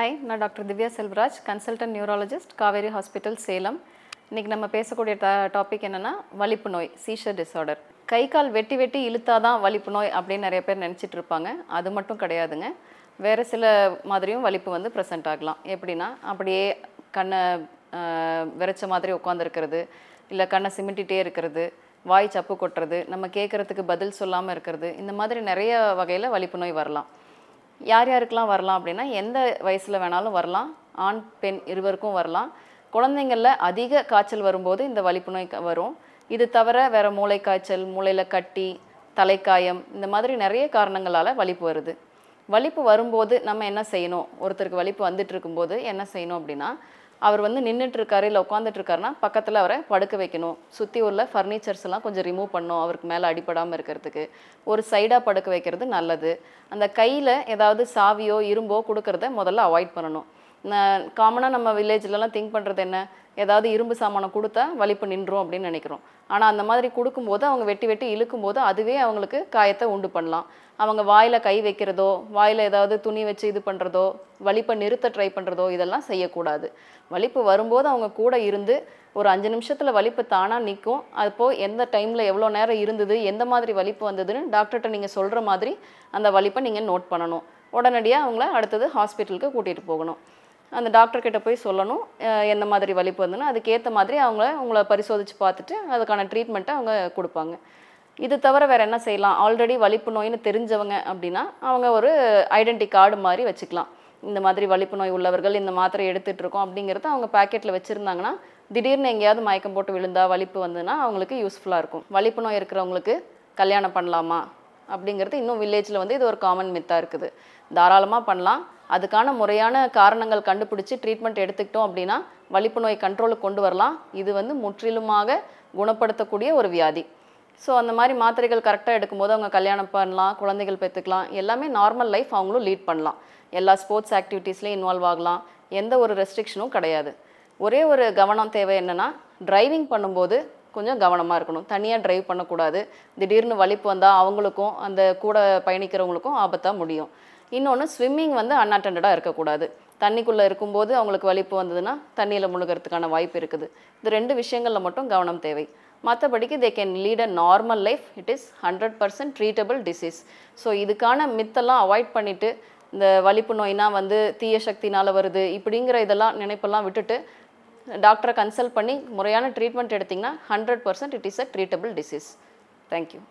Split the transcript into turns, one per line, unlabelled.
hi நான் doctor Divya Selvaraj consultant neurologist Kaveri hospital Salem இன்றைக்கி நம்ம பேசக்கூடிய டா டாபிக் என்னென்னா வலிப்பு நோய் சீஷர் டிஸார்டர் கை கால் வெட்டி வெட்டி இழுத்தா தான் வலிப்பு நோய் அப்படின்னு நிறைய பேர் நினச்சிட்டு இருப்பாங்க அது மட்டும் கிடையாதுங்க வேறு சில மாதிரியும் வலிப்பு வந்து ப்ரெசென்ட் ஆகலாம் எப்படின்னா அப்படியே கண்ணை விரைச்ச மாதிரி உட்காந்துருக்கிறது இல்லை கண்ணை சிமிட்டிகிட்டே இருக்கிறது வாய் சப்பு கொட்டுறது நம்ம கேட்குறதுக்கு பதில் சொல்லாமல் இருக்கிறது இந்த மாதிரி நிறைய வகையில் வலிப்பு நோய் வரலாம் யார் யாருக்கெலாம் வரலாம் அப்படின்னா எந்த வயசில் வேணாலும் வரலாம் ஆண் பெண் இருவருக்கும் வரலாம் குழந்தைங்களில் அதிக காய்ச்சல் வரும்போது இந்த வலிப்பு நோய் வரும் இது தவிர வேறு மூளை காய்ச்சல் மூளையில் கட்டி தலைக்காயம் இந்த மாதிரி நிறைய காரணங்களால் வலிப்பு வருது வலிப்பு வரும்போது நம்ம என்ன செய்யணும் ஒருத்தருக்கு வலிப்பு வந்துட்டு இருக்கும்போது என்ன செய்யணும் அப்படின்னா அவர் வந்து நின்றுட்டு இருக்காரு இல்லை உட்காந்துட்டு இருக்காருன்னா பக்கத்தில் அவரை படுக்க வைக்கணும் சுற்றி உள்ள ஃபர்னிச்சர்ஸ் எல்லாம் கொஞ்சம் ரிமூவ் பண்ணும் அவருக்கு மேலே அடிப்படாமல் இருக்கிறதுக்கு ஒரு சைடாக படுக்க வைக்கிறது நல்லது அந்த கையில் ஏதாவது சாவியோ இரும்போ கொடுக்கறத முதல்ல அவாய்ட் பண்ணணும் காமனாக நம்ம வில்லேஜ்லலாம் திங்க் பண்ணுறது என்ன ஏதாவது இரும்பு சாமானை கொடுத்தா வலிப்பு நின்றோம் அப்படின்னு நினைக்கிறோம் ஆனால் அந்த மாதிரி கொடுக்கும்போது அவங்க வெட்டி வெட்டி இழுக்கும் போது அதுவே அவங்களுக்கு காயத்தை உண்டு பண்ணலாம் அவங்க வாயில் கை வைக்கிறதோ வாயில் ஏதாவது துணி வச்சு இது பண்ணுறதோ வலிப்பை நிறுத்த ட்ரை பண்ணுறதோ இதெல்லாம் செய்யக்கூடாது வலிப்பு வரும்போது அவங்க கூட இருந்து ஒரு அஞ்சு நிமிஷத்தில் வலிப்பு தானாக நிற்கும் அப்போது எந்த டைமில் எவ்வளோ நேரம் இருந்தது எந்த மாதிரி வலிப்பு வந்ததுன்னு டாக்டர்கிட்ட நீங்கள் சொல்கிற மாதிரி அந்த வலிப்பை நீங்கள் நோட் பண்ணணும் உடனடியாக அவங்கள அடுத்தது ஹாஸ்பிட்டலுக்கு கூட்டிகிட்டு போகணும் அந்த டாக்டர்கிட்ட போய் சொல்லணும் எந்த மாதிரி வலிப்பு வந்ததுன்னு அதுக்கேற்ற மாதிரி அவங்கள உங்களை பரிசோதித்து பார்த்துட்டு அதுக்கான ட்ரீட்மெண்ட்டை அவங்க கொடுப்பாங்க இது தவிர வேறு என்ன செய்யலாம் ஆல்ரெடி வலிப்பு நோயின்னு தெரிஞ்சவங்க அப்படின்னா அவங்க ஒரு ஐடென்டி கார்டு மாதிரி வச்சுக்கலாம் இந்த மாதிரி வலிப்பு நோய் உள்ளவர்கள் இந்த மாத்திரை எடுத்துகிட்ருக்கோம் அப்படிங்கிறத அவங்க பேக்கெட்டில் வச்சுருந்தாங்கன்னா திடீர்னு எங்கேயாவது மயக்கம் போட்டு விழுந்தா வலிப்பு வந்ததுன்னா அவங்களுக்கு யூஸ்ஃபுல்லாக இருக்கும் வலிப்பு நோய் இருக்கிறவங்களுக்கு கல்யாணம் பண்ணலாமா அப்படிங்கிறது இன்னும் வில்லேஜில் வந்து இது ஒரு காமன் மித்தாக இருக்குது தாராளமாக பண்ணலாம் அதுக்கான முறையான காரணங்கள் கண்டுபிடிச்சி ட்ரீட்மெண்ட் எடுத்துக்கிட்டோம் அப்படின்னா வலிப்பு நோய் கண்ட்ரோலுக்கு கொண்டு வரலாம் இது வந்து முற்றிலுமாக குணப்படுத்தக்கூடிய ஒரு வியாதி ஸோ அந்த மாதிரி மாத்திரைகள் கரெக்டாக எடுக்கும்போது அவங்க கல்யாணம் பண்ணலாம் குழந்தைகள் பெற்றுக்கலாம் எல்லாமே நார்மல் லைஃப் அவங்களும் லீட் பண்ணலாம் எல்லா ஸ்போர்ட்ஸ் ஆக்டிவிட்டீஸ்லேயும் இன்வால்வ் ஆகலாம் எந்த ஒரு ரெஸ்ட்ரிக்ஷனும் கிடையாது ஒரே ஒரு கவனம் தேவை என்னென்னா டிரைவிங் பண்ணும்போது கொஞ்சம் கவனமாக இருக்கணும் தனியாக ட்ரைவ் பண்ணக்கூடாது திடீர்னு வலிப்பு வந்தால் அவங்களுக்கும் அந்த கூட பயணிக்கிறவங்களுக்கும் ஆபத்தாக முடியும் இன்னொன்று ஸ்விம்மிங் வந்து அன்அட்டண்டடாக இருக்கக்கூடாது தண்ணிக்குள்ளே இருக்கும்போது அவங்களுக்கு வலிப்பு வந்ததுன்னா தண்ணியில் முழுகிறதுக்கான வாய்ப்பு இருக்குது இது ரெண்டு விஷயங்களில் மட்டும் கவனம் தேவை மற்றபடிக்கு they can lead a normal life it is hundred percent treatable disease so இதுக்கான மித்தெல்லாம் அவாய்ட் பண்ணிவிட்டு இந்த வலிப்பு நோய்னா வந்து தீய சக்தினால் வருது இப்படிங்கிற இதெல்லாம் நினைப்பெல்லாம் விட்டுட்டு டாக்டரை கன்சல்ட் பண்ணி முறையான ட்ரீட்மெண்ட் எடுத்திங்கன்னா hundred percent it is a treatable disease thank you